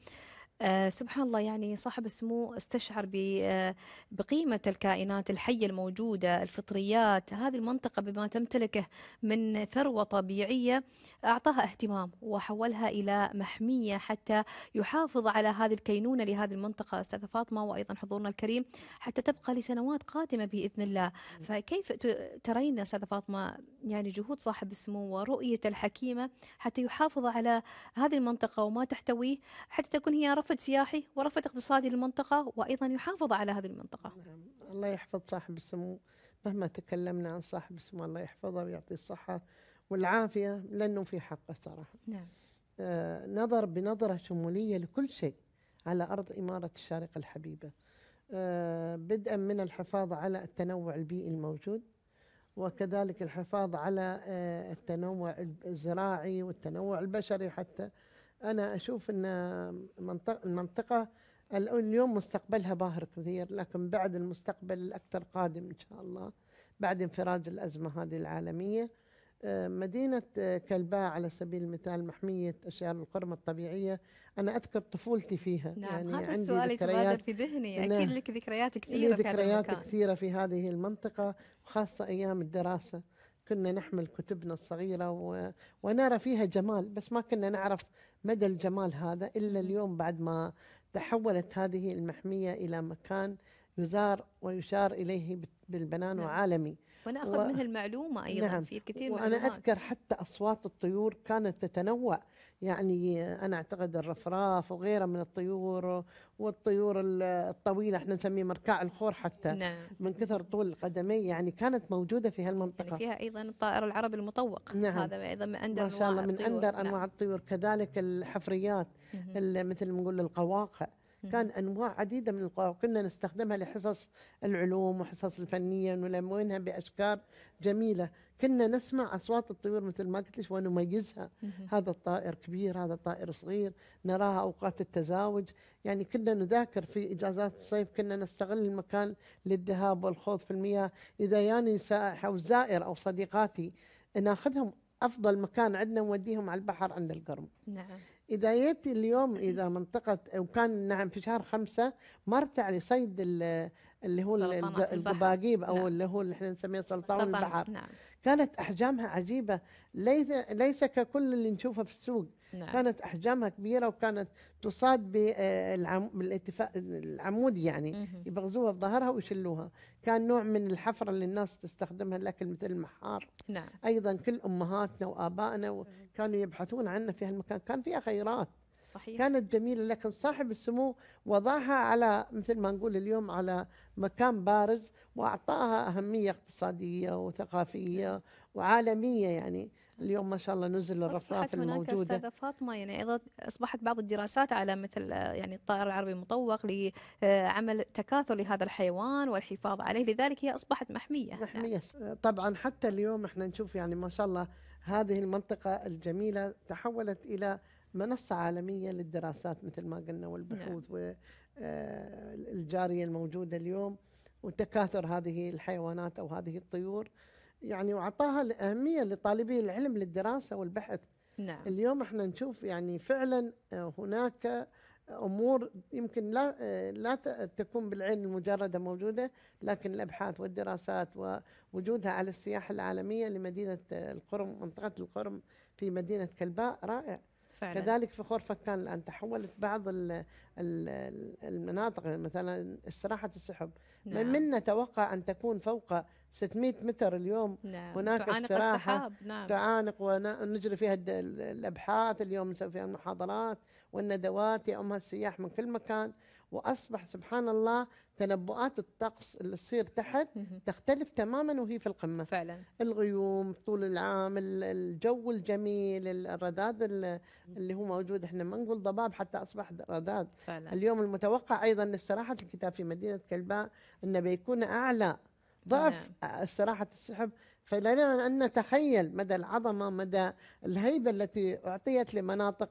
آه، سبحان الله يعني صاحب السمو استشعر آه، بقيمة الكائنات الحية الموجودة الفطريات هذه المنطقة بما تمتلكه من ثروة طبيعية أعطاها اهتمام وحولها إلى محمية حتى يحافظ على هذه الكينونة لهذه المنطقة أستاذة فاطمة وأيضا حضورنا الكريم حتى تبقى لسنوات قادمة بإذن الله نعم. فكيف ترين أستاذة فاطمة يعني جهود صاحب السمو ورؤية الحكيمة حتى يحافظ على هذه المنطقة وما تحتويه حتى تكون هي رفع رفد سياحي ورفد اقتصادي للمنطقة وأيضا يحافظ على هذه المنطقة نعم. الله يحفظ صاحب السمو مهما تكلمنا عن صاحب السمو الله يحفظه ويعطيه الصحة والعافية لأنه في حقه صراحة نعم. آه نظر بنظرة شمولية لكل شيء على أرض إمارة الشارقة الحبيبة آه بدءا من الحفاظ على التنوع البيئي الموجود وكذلك الحفاظ على آه التنوع الزراعي والتنوع البشري حتى انا اشوف ان المنطقه, المنطقة اليوم مستقبلها باهر كثير لكن بعد المستقبل الاكثر قادم ان شاء الله بعد انفراج الازمه هذه العالميه آه، مدينة آه، كلباء على سبيل المثال محمية أشجار القرمة الطبيعية أنا أذكر طفولتي فيها نعم يعني هذا عندي السؤال يتبادر في ذهني أكيد لك ذكريات كثيرة في ذكريات كثيرة في هذه المنطقة وخاصة أيام الدراسة كنا نحمل كتبنا الصغيرة و... ونرى فيها جمال بس ما كنا نعرف مدى الجمال هذا إلا اليوم بعد ما تحولت هذه المحمية إلى مكان يزار ويشار إليه بالبنان نعم. وعالمي ونأخذ و... منها المعلومة أيضا نعم. في كثير وأنا معلومات. أذكر حتى أصوات الطيور كانت تتنوع يعني انا اعتقد الرفراف وغيره من الطيور والطيور الطويله احنا نسميه مركع الخور حتى نعم. من كثر طول القدمين يعني كانت موجوده في هالمنطقه يعني فيها ايضا الطائر العربي المطوق نعم. هذا ايضا من اندر ما شاء الله من الطيور. اندر انواع نعم. الطيور كذلك الحفريات مثل ما نقول القواقع كان انواع عديده من القواقع كنا نستخدمها لحصص العلوم وحصص الفنيه ونلونها باشكال جميله كنا نسمع اصوات الطيور مثل ما قلت لك ونميزها هذا الطائر كبير هذا الطائر صغير نراها اوقات التزاوج يعني كنا نذاكر في اجازات الصيف كنا نستغل المكان للذهاب والخوض في المياه اذا ياني سائح او زائر او صديقاتي ناخذهم افضل مكان عندنا نوديهم على البحر عند القرم نعم اذا جيت اليوم اذا منطقه وكان نعم في شهر خمسة على لصيد اللي هو القباقيب او نعم. اللي هو اللي احنا نسميه سلطان البحر نعم. كانت احجامها عجيبه ليس ليس ككل اللي نشوفه في السوق نعم. كانت احجامها كبيره وكانت تصاد آه، بالاتفاق العمود يعني يبغزوها في ظهرها ويشلوها كان نوع من الحفره اللي الناس تستخدمها لكن مثل المحار نعم. ايضا كل امهاتنا وابائنا كانوا يبحثون عنه في هالمكان كان فيها خيرات صحيح. كانت جميلة لكن صاحب السمو وضعها على مثل ما نقول اليوم على مكان بارز وأعطاها أهمية اقتصادية وثقافية وعالمية يعني اليوم ما شاء الله نزل الرفراف الموجوده اصبحت هناك استاذه فاطمه يعني ايضا اصبحت بعض الدراسات على مثل آه، يعني الطائر العربي المطوق لعمل تكاثر لهذا الحيوان والحفاظ عليه لذلك هي اصبحت محميه نعم. محميه نعم. طبعا حتى اليوم احنا نشوف يعني ما شاء الله هذه المنطقه الجميله تحولت الى منصة عالمية للدراسات مثل ما قلنا والبحوث نعم. والجارية الموجودة اليوم وتكاثر هذه الحيوانات أو هذه الطيور يعني وأعطاها الأهمية لطالبي العلم للدراسة والبحث نعم. اليوم احنا نشوف يعني فعلا هناك امور يمكن لا لا تكون بالعين المجرده موجوده لكن الابحاث والدراسات ووجودها على السياحه العالميه لمدينه القرم منطقه القرم في مدينه كلباء رائع فعلا. كذلك في خورفكان الآن تحولت بعض الـ الـ المناطق مثلا استراحة السحب نعم. من, منا توقع أن تكون فوق 600 متر اليوم نعم. هناك تعانق استراحة السحاب. نعم. تعانق ونجري فيها الأبحاث اليوم نسوي فيها المحاضرات والندوات يا أمها السياح من كل مكان واصبح سبحان الله تنبؤات الطقس اللي تصير تحت تختلف تماما وهي في القمه فعلا الغيوم طول العام الجو الجميل الرذاذ اللي هو موجود احنا ما نقول ضباب حتى اصبح رذاذ فعلا اليوم المتوقع ايضا استراحه الكتاب في مدينه كلباء انه بيكون اعلى ضعف استراحه السحب فلنا أن نتخيل مدى العظمة مدى الهيبة التي أعطيت لمناطق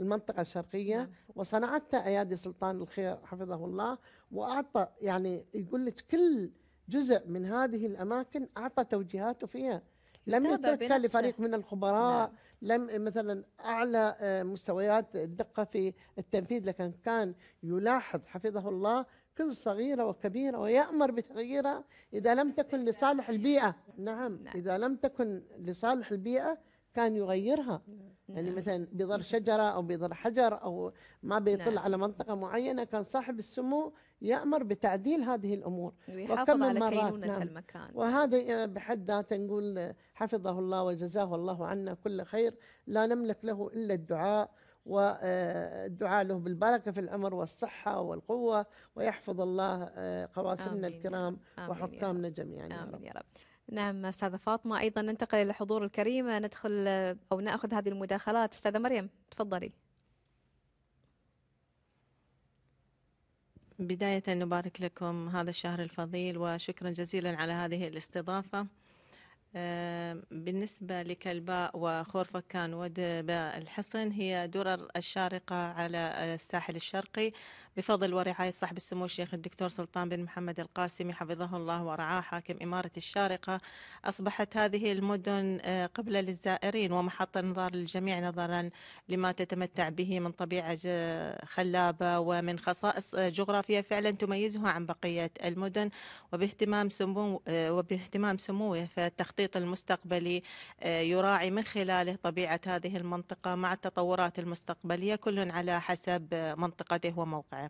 المنطقة الشرقية نعم. وصنعتها أيادي سلطان الخير حفظه الله وأعطى يعني يقول لك كل جزء من هذه الأماكن أعطى توجيهاته فيها لم يتركها لفريق من الخبراء نعم. لم مثلا اعلى آه، مستويات الدقه في التنفيذ لكن كان يلاحظ حفظه الله كل صغيرة وكبيرة ويأمر بتغييرها إذا لم تكن لصالح البيئة نعم, نعم. إذا لم تكن لصالح البيئة كان يغيرها نعم. يعني مثلا بضر شجرة أو بضر حجر أو ما بيطل نعم. على منطقة معينة كان صاحب السمو يأمر بتعديل هذه الأمور وكم على مرات كينونة نعم. المكان وهذا بحد ذاته نقول حفظه الله وجزاه الله عنا كل خير لا نملك له إلا الدعاء والدعاء له بالبركة في العمر والصحة والقوة ويحفظ الله آه، قواسمنا الكرام آمين وحكامنا جميعا آمين يا رب, يا رب. نعم أستاذة فاطمة أيضا ننتقل إلى الحضور الكريم ندخل أو نأخذ هذه المداخلات أستاذة مريم تفضلي بداية نبارك لكم هذا الشهر الفضيل وشكرا جزيلا على هذه الاستضافة آه، بالنسبة لكلباء وخورفكان ودب الحصن هي درر الشارقة على الساحل الشرقي بفضل ورعاية صاحب السمو الشيخ الدكتور سلطان بن محمد القاسمي حفظه الله ورعاه حاكم إمارة الشارقة أصبحت هذه المدن آه، قبلة للزائرين ومحطة انظار للجميع نظرا لما تتمتع به من طبيعة خلابة ومن خصائص جغرافية فعلا تميزها عن بقية المدن وباهتمام سمو آه، وباهتمام سموه فالتخطيط المستقبلي آه، يراعي من خلاله طبيعة هذه المنطقة مع التطورات المستقبلية كل على حسب منطقته وموقعه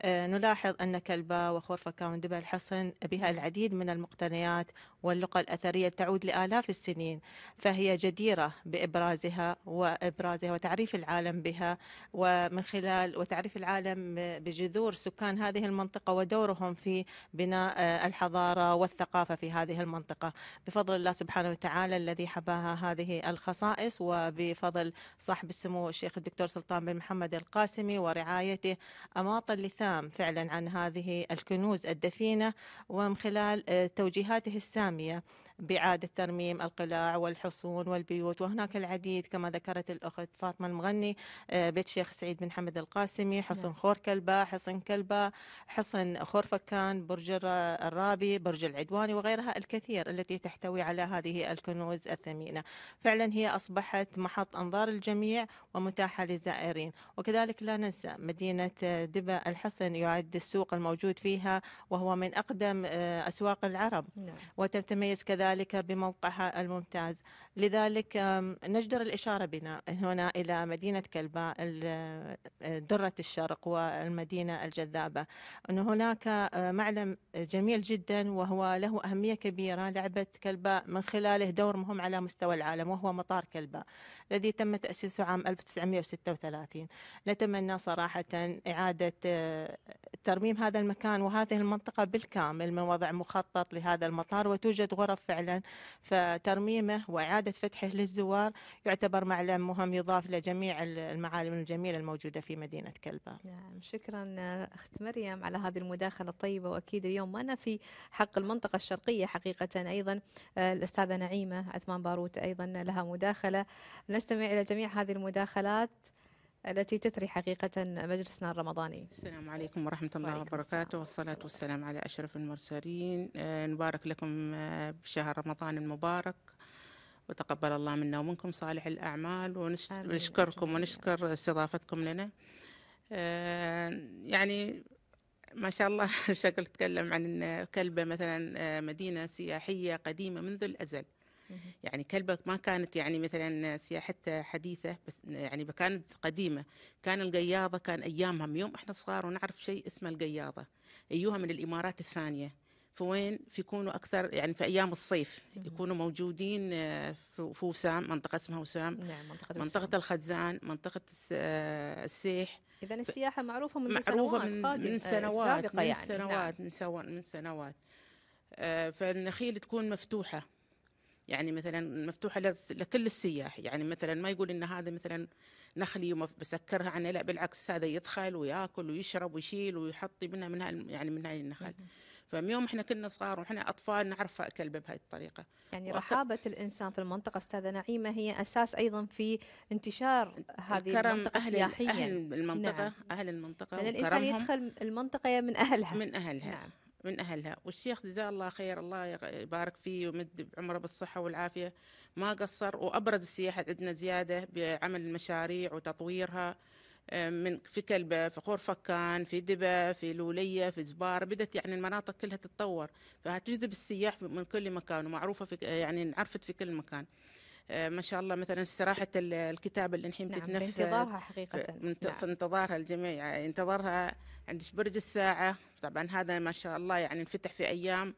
آه، نلاحظ أن كلبا وخرفكا وندبه الحصن بها العديد من المقتنيات واللقى الأثرية تعود لآلاف السنين فهي جديرة بإبرازها وإبرازها وتعريف العالم بها ومن خلال وتعريف العالم بجذور سكان هذه المنطقة ودورهم في بناء آه، الحضارة والثقافة في هذه المنطقة بفضل الله سبحانه وتعالى الذي حباها هذه الخصائص وبفضل صاحب السمو الشيخ الدكتور سلطان بن محمد القاسمي ورعايته أماطا للثقافة الكتام فعلا عن هذه الكنوز الدفينة ومن خلال آه، توجيهاته السامية بإعادة ترميم القلاع والحصون والبيوت وهناك العديد كما ذكرت الأخت فاطمة المغني آه، بيت شيخ سعيد بن حمد القاسمي حصن نعم. خور كلبة حصن كلبة حصن خورفكان برج الرابي برج العدواني وغيرها الكثير التي تحتوي على هذه الكنوز الثمينة فعلا هي أصبحت محط أنظار الجميع ومتاحة للزائرين وكذلك لا ننسى مدينة آه، دبا الحصن يعد السوق الموجود فيها وهو من أقدم آه، أسواق العرب نعم. وتتميز كذلك وذلك بموقعها الممتاز لذلك نجدر الإشارة بنا هنا إلى مدينة كلباء آه، درة الشرق والمدينة الجذابة أن هناك آه، معلم جميل جدا وهو له أهمية كبيرة لعبت كلباء من خلاله دور مهم على مستوى العالم وهو مطار كلباء الذي تم تأسيسه عام 1936 نتمنى صراحة إعادة آه، ترميم هذا المكان وهذه المنطقة بالكامل من وضع مخطط لهذا المطار وتوجد غرف فعلا فترميمه وإعادة فتحه للزوار يعتبر معلم مهم يضاف لجميع المعالم الجميلة الموجودة في مدينة كلبة نعم شكرا آه، أخت مريم على هذه المداخلة الطيبة وأكيد اليوم ما في حق المنطقة الشرقية حقيقة أيضا آه، الأستاذة نعيمة عثمان باروت أيضا لها مداخلة نستمع إلى جميع هذه المداخلات التي تثري حقيقة مجلسنا الرمضاني السلام عليكم ورحمة الله وبركاته والصلاة والسلام على أشرف المرسلين آه، نبارك لكم آه، بشهر رمضان المبارك وتقبل الله منا ومنكم صالح الأعمال ونشكركم ونشكر استضافتكم لنا آه، يعني ما شاء الله شكل تكلم عن كلبة مثلا مدينة سياحية قديمة منذ الأزل يعني كلبك ما كانت يعني مثلا سياحتها حديثه بس يعني كانت قديمه كان القياضه كان ايامهم يوم احنا صغار ونعرف شيء اسمه القياضه ايوها من الامارات الثانيه فوين يكونوا اكثر يعني في ايام الصيف يكونوا موجودين آه، في وسام منطقه اسمها وسام نعم منطقه منطقه وسام. الخزان منطقه آه، السيح اذا السياحه معروفه منذ معروفة آه، يعني. نعم. سنوات من, من سنوات من سنوات من سنوات من سنوات فالنخيل تكون مفتوحه يعني مثلا مفتوحه لكل السياح يعني مثلا ما يقول ان هذا مثلا نخلي بسكرها عنه لا بالعكس هذا يدخل وياكل ويشرب ويشيل ويحط منها منها يعني من هاي النخل فمن يوم احنا كنا صغار واحنا اطفال نعرف كلبه بهاي الطريقه يعني وأكل... رحابه الانسان في المنطقه استاذه نعيمه هي اساس ايضا في انتشار هذه المنطقه أهل سياحيا اهل المنطقه نعم. اهل المنطقه لان يعني الانسان يدخل المنطقه من اهلها من اهلها نعم. من أهلها والشيخ جزاه الله خير الله يبارك فيه ويمد بعمره بالصحة والعافية ما قصر وأبرز السياحة عندنا زيادة بعمل المشاريع وتطويرها آه، من في كلبة في غور فكان في دبا في لولية في زبار بدأت يعني المناطق كلها تتطور فهتجذب السياح من كل مكان ومعروفة في يعني انعرفت في كل مكان آه، ما شاء الله مثلا استراحه الكتاب اللي نحن بتتنفس نعم انتظارها حقيقه نعم. في انتظارها الجميع يعني انتظارها عند برج الساعه طبعا هذا ما شاء الله يعني انفتح في ايام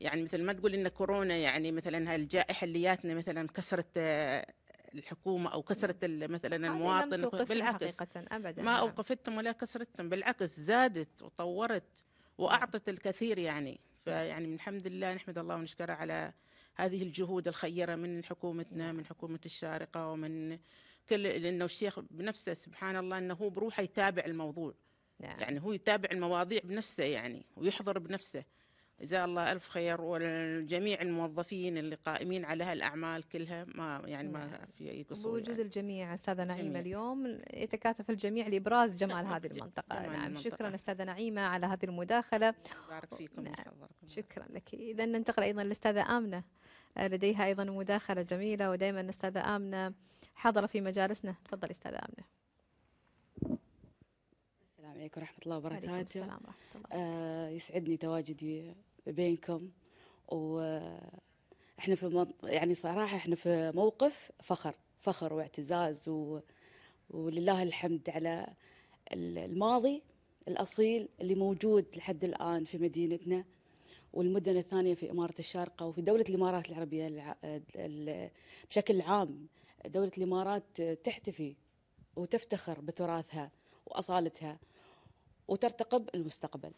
يعني مثل ما تقول ان كورونا يعني مثلا هالجائحه اللي جاتنا مثلا كسرت آه، الحكومه او كسرت مثلا المواطن بالعكس حقيقة أبدا ما نعم. اوقفتهم ولا كسرتهم بالعكس زادت وطورت واعطت الكثير يعني فيعني الحمد لله نحمد الله ونشكره على هذه الجهود الخيرة من حكومتنا من حكومة الشارقة ومن كل لأنه الشيخ بنفسه سبحان الله أنه هو بروحه يتابع الموضوع نعم. يعني هو يتابع المواضيع بنفسه يعني ويحضر بنفسه جزاه الله الف خير والجميع الموظفين اللي قائمين على هالاعمال كلها ما يعني ما نعم. في اي قصور بوجود يعني. الجميع استاذه نعيمه اليوم يتكاتف الجميع لابراز جمال هذه المنطقه جمال نعم المنطقة. شكرا استاذه نعيمه على هذه المداخله بارك فيكم نعم. شكرا لك اذا ننتقل ايضا للاستاذه امنه لديها أيضا مداخلة جميلة ودائما أستاذة آمنة حاضرة في مجالسنا تفضل أستاذة آمنة السلام عليكم ورحمة الله وبركاته السلام ورحمة الله. آه يسعدني تواجدي بينكم و احنا في يعني صراحة احنا في موقف فخر فخر واعتزاز و... ولله الحمد على الماضي الأصيل اللي موجود لحد الآن في مدينتنا والمدن الثانية في إمارة الشارقة وفي دولة الإمارات العربية بشكل عام دولة الإمارات تحتفي وتفتخر بتراثها وأصالتها وترتقب المستقبل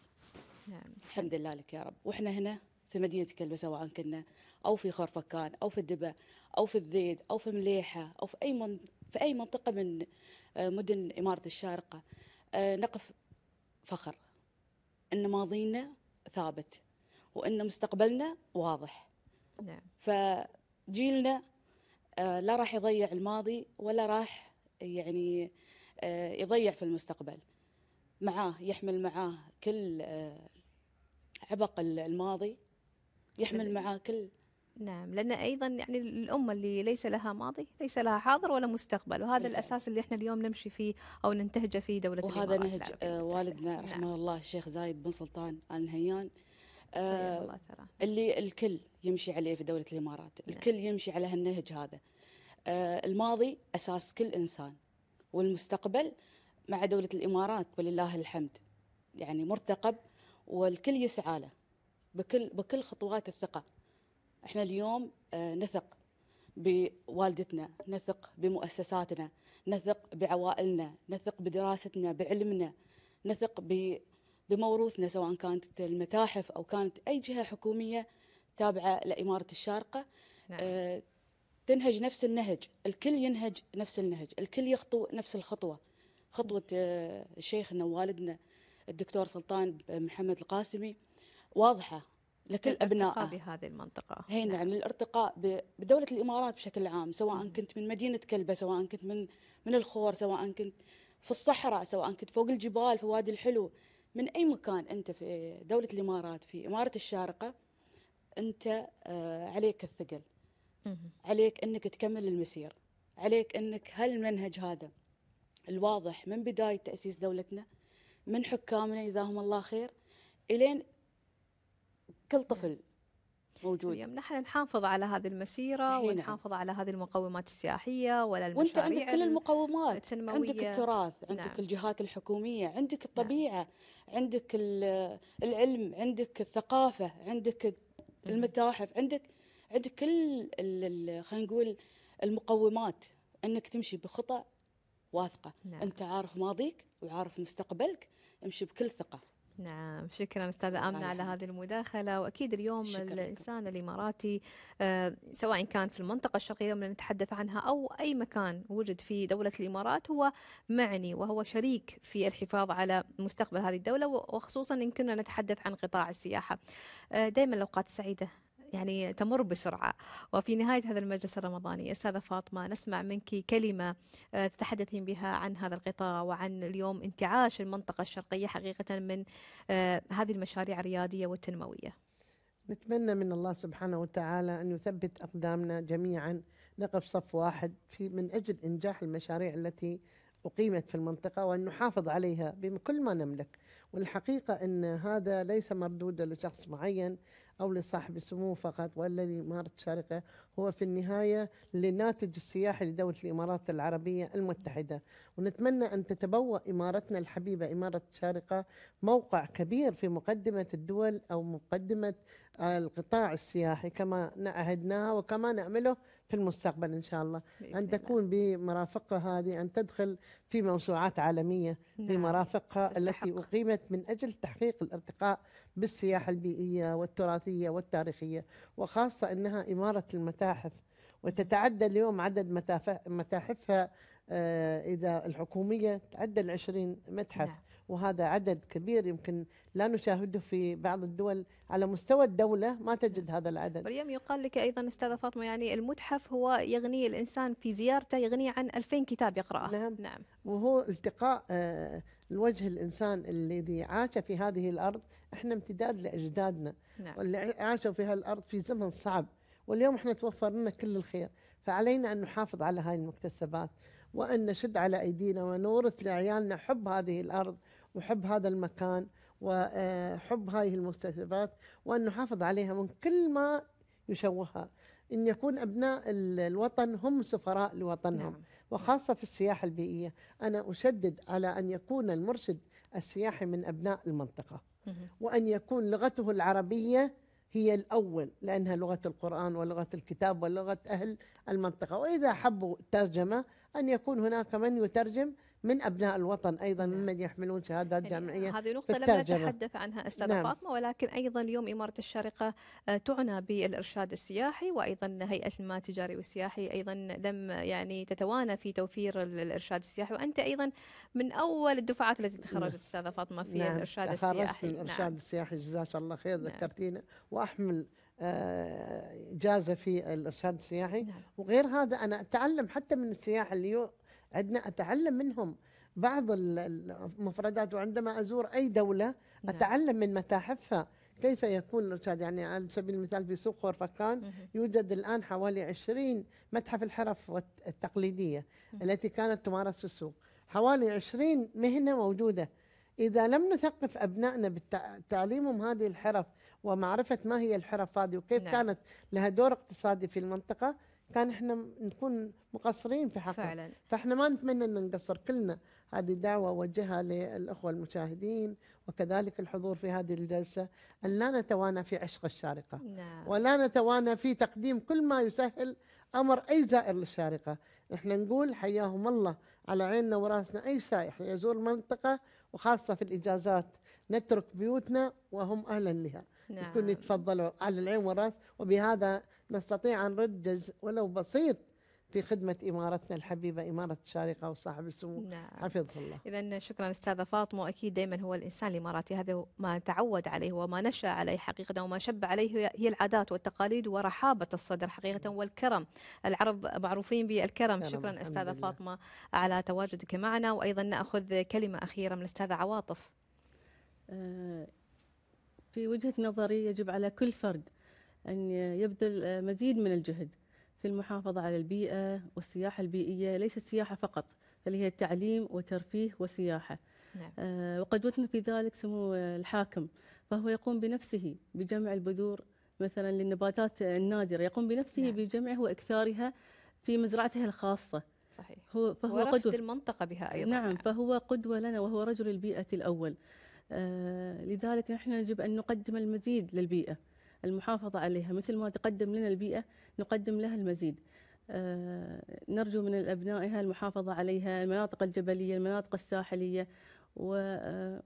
نعم. الحمد لله لك يا رب وإحنا هنا في مدينة كلبة سواء كنا أو في خورفكان أو في الدبا أو في الذيد أو في مليحة أو في أي من في أي منطقة من مدن إمارة الشارقة نقف فخر أن ماضينا ثابت وان مستقبلنا واضح نعم. فجيلنا آه، لا راح يضيع الماضي ولا راح يعني آه، يضيع في المستقبل معاه يحمل معاه كل آه، عبق الماضي يحمل نعم. معاه كل نعم لان ايضا يعني الامه اللي ليس لها ماضي ليس لها حاضر ولا مستقبل وهذا بالفعل. الاساس اللي احنا اليوم نمشي فيه او ننتهجه في دوله وهذا نهج والدنا نعم. رحمه نعم. الله الشيخ زايد بن سلطان ال نهيان طيب، آه اللي الكل يمشي عليه في دوله الامارات نعم. الكل يمشي على هالنهج هذا آه الماضي اساس كل انسان والمستقبل مع دوله الامارات ولله الحمد يعني مرتقب والكل يسعى له بكل بكل خطوات الثقه احنا اليوم آه نثق بوالدتنا نثق بمؤسساتنا نثق بعوائلنا نثق بدراستنا بعلمنا نثق ب بموروثنا سواء كانت المتاحف أو كانت أي جهة حكومية تابعة لإمارة الشارقة نعم. آه، تنهج نفس النهج الكل ينهج نفس النهج الكل يخطو نفس الخطوة خطوة آه، شيخنا ووالدنا الدكتور سلطان محمد القاسمي واضحة لكل أبنائه بهذه المنطقة هي نعم, نعم، للارتقاء بدولة الإمارات بشكل عام سواء مم. كنت من مدينة كلبة سواء كنت من من الخور سواء كنت في الصحراء سواء كنت فوق الجبال في وادي الحلو من أي مكان أنت في دولة الإمارات في إمارة الشارقة أنت آه، عليك الثقل عليك أنك تكمل المسير عليك أنك هالمنهج هذا الواضح من بداية تأسيس دولتنا من حكامنا جزاهم الله خير إلين كل طفل موجود يمنحنا طيب، نحافظ على هذه المسيره نعم. ونحافظ على هذه المقومات السياحيه ولا المشاريع وانت عندك كل المقومات التنموية. عندك التراث عندك نعم. الجهات الحكوميه عندك نعم. الطبيعه نعم. عندك العلم عندك الثقافه عندك المتاحف عندك عندك كل خلينا نقول المقومات انك تمشي بخطى واثقه نعم. انت عارف ماضيك وعارف مستقبلك امشي بكل ثقه نعم شكرا أستاذة آمنة على هذه المداخلة وأكيد اليوم الإنسان الإماراتي آه، سواء كان في المنطقة الشرقية اللي نتحدث عنها أو أي مكان وجد في دولة الإمارات هو معني وهو شريك في الحفاظ على مستقبل هذه الدولة وخصوصا إن كنا نتحدث عن قطاع السياحة آه، دائما الأوقات السعيدة يعني تمر بسرعة وفي نهاية هذا المجلس الرمضاني أستاذة فاطمة نسمع منك كلمة آه، تتحدثين بها عن هذا القطاع وعن اليوم انتعاش المنطقة الشرقية حقيقة من آه، هذه المشاريع الريادية والتنموية نتمنى من الله سبحانه وتعالى أن يثبت أقدامنا جميعا نقف صف واحد في من أجل إنجاح المشاريع التي أقيمت في المنطقة وأن نحافظ عليها بكل ما نملك والحقيقة أن هذا ليس مردودا لشخص معين أو لصاحب السمو فقط ولا لإمارة الشارقه هو في النهاية للناتج السياحي لدولة الإمارات العربية المتحدة ونتمنى أن تتبوأ إمارتنا الحبيبة إمارة الشارقة موقع كبير في مقدمة الدول أو مقدمة القطاع السياحي كما عهدناها وكما نأمله في المستقبل إن شاء الله أن تكون بمرافقها هذه أن تدخل في موسوعات عالمية بمرافقها نعم. تستحق. التي أقيمت من أجل تحقيق الارتقاء بالسياحة البيئية والتراثية والتاريخية وخاصة أنها إمارة المتاحف وتتعدى اليوم عدد متاحفها آه، إذا الحكومية تعدى العشرين متحف نعم. وهذا عدد كبير يمكن لا نشاهده في بعض الدول على مستوى الدولة ما تجد هذا العدد مريم يقال لك أيضا أستاذة فاطمة يعني المتحف هو يغني الإنسان في زيارته يغني عن 2000 كتاب يقرأه نعم, نعم. وهو التقاء آه، الوجه الإنسان الذي عاش في هذه الأرض احنا امتداد لأجدادنا نعم. واللي عاشوا في هذه الأرض في زمن صعب واليوم احنا توفر لنا كل الخير فعلينا أن نحافظ على هاي المكتسبات وأن نشد على أيدينا ونورث لعيالنا حب هذه الأرض وحب هذا المكان وحب هذه المكتسبات وأن نحافظ عليها من كل ما يشوهها ان يكون ابناء الوطن هم سفراء لوطنهم نعم. وخاصه في السياحه البيئيه انا اشدد على ان يكون المرشد السياحي من ابناء المنطقه وان يكون لغته العربيه هي الاول لانها لغه القران ولغه الكتاب ولغه اهل المنطقه واذا حبوا الترجمه ان يكون هناك من يترجم من أبناء الوطن أيضا نعم. ممن يحملون شهادات يعني جامعية هذه نقطة لم نتحدث عنها أستاذة نعم. فاطمة ولكن أيضا اليوم إمارة الشارقة آه، تعنى بالإرشاد السياحي وأيضا هيئة المال التجاري والسياحي أيضا لم يعني تتوانى في توفير الإرشاد السياحي وأنت أيضا من أول الدفعات التي تخرجت نعم. أستاذة فاطمة في نعم. الإرشاد السياحي من الإرشاد نعم. السياحي جزاك الله خير نعم. ذكرتينا وأحمل آه، جازة في الإرشاد السياحي نعم. وغير هذا أنا أتعلم حتى من السياح اللي عندنا اتعلم منهم بعض المفردات وعندما ازور اي دوله نعم. اتعلم من متاحفها كيف يكون الارشاد يعني على سبيل المثال في سوق خورفكان يوجد الان حوالي 20 متحف الحرف التقليديه التي كانت تمارس في السوق حوالي 20 مهنه موجوده اذا لم نثقف ابنائنا بتعليمهم هذه الحرف ومعرفه ما هي الحرف هذه وكيف نعم. كانت لها دور اقتصادي في المنطقه كان احنا نكون مقصرين في حقه فعلا فاحنا ما نتمنى ان نقصر كلنا هذه دعوه اوجهها للاخوه المشاهدين وكذلك الحضور في هذه الجلسه ان لا نتوانى في عشق الشارقه نعم. ولا نتوانى في تقديم كل ما يسهل امر اي زائر للشارقه احنا نقول حياهم الله على عيننا وراسنا اي سائح يزور المنطقه وخاصه في الاجازات نترك بيوتنا وهم اهلا لها نعم. يكون يتفضلوا على العين والراس وبهذا نستطيع أن نرد جزء ولو بسيط في خدمة إمارتنا الحبيبة إمارة الشارقة وصاحب السمو نعم. حفظه الله إذا شكرا أستاذة فاطمة أكيد دائما هو الإنسان الإماراتي هذا ما تعود عليه وما نشأ عليه حقيقة وما شب عليه هي العادات والتقاليد ورحابة الصدر حقيقة نعم. والكرم العرب معروفين بالكرم شكرا أستاذة فاطمة على تواجدك معنا وأيضا نأخذ كلمة أخيرة من الأستاذة عواطف آه، في وجهة نظري يجب على كل فرد أن يبذل مزيد من الجهد في المحافظة على البيئة والسياحة البيئية ليست سياحة فقط بل هي تعليم وترفيه وسياحة نعم. آه، وقد وقدوتنا في ذلك سمو الحاكم فهو يقوم بنفسه بجمع البذور مثلا للنباتات النادرة يقوم بنفسه نعم. بجمعها وإكثارها في مزرعته الخاصة صحيح هو فهو ورفض قدوة المنطقة بها أيضا نعم،, نعم فهو قدوة لنا وهو رجل البيئة الأول آه لذلك نحن يجب أن نقدم المزيد للبيئة المحافظة عليها مثل ما تقدم لنا البيئة نقدم لها المزيد آه، نرجو من أبنائها المحافظة عليها المناطق الجبلية المناطق الساحلية و آه،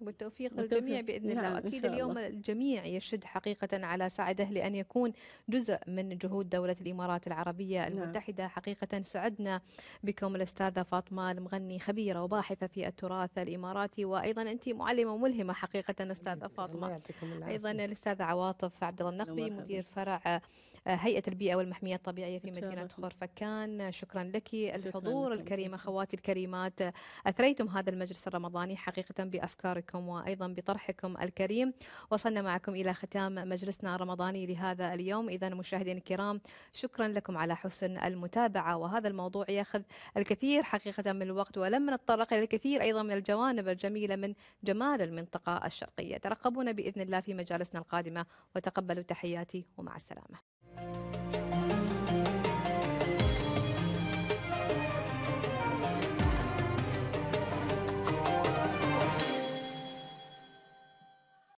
بالتوفيق للجميع باذن الله نعم واكيد اليوم الجميع يشد حقيقه على سعده لان يكون جزء من جهود دوله الامارات العربيه نعم. المتحده نعم. حقيقه سعدنا بكم الاستاذه فاطمه المغني خبيره وباحثه في التراث الاماراتي وايضا انت معلمه وملهمه حقيقه استاذه فاطمه ايضا الاستاذه عواطف عبد الله النقبي مدير فرع هيئه البيئه والمحميه الطبيعيه في مدينه خورفكان شكرا لك الحضور شكرا الكريم اخواتي الكريمات اثريتم هذا المجلس الرمضاني حقيقه بافكاركم وايضا بطرحكم الكريم وصلنا معكم الى ختام مجلسنا الرمضاني لهذا اليوم اذا مشاهدينا الكرام شكرا لكم على حسن المتابعه وهذا الموضوع ياخذ الكثير حقيقه من الوقت ولم نتطرق الى الكثير ايضا من الجوانب الجميله من جمال المنطقه الشرقيه ترقبونا باذن الله في مجالسنا القادمه وتقبلوا تحياتي ومع السلامه Música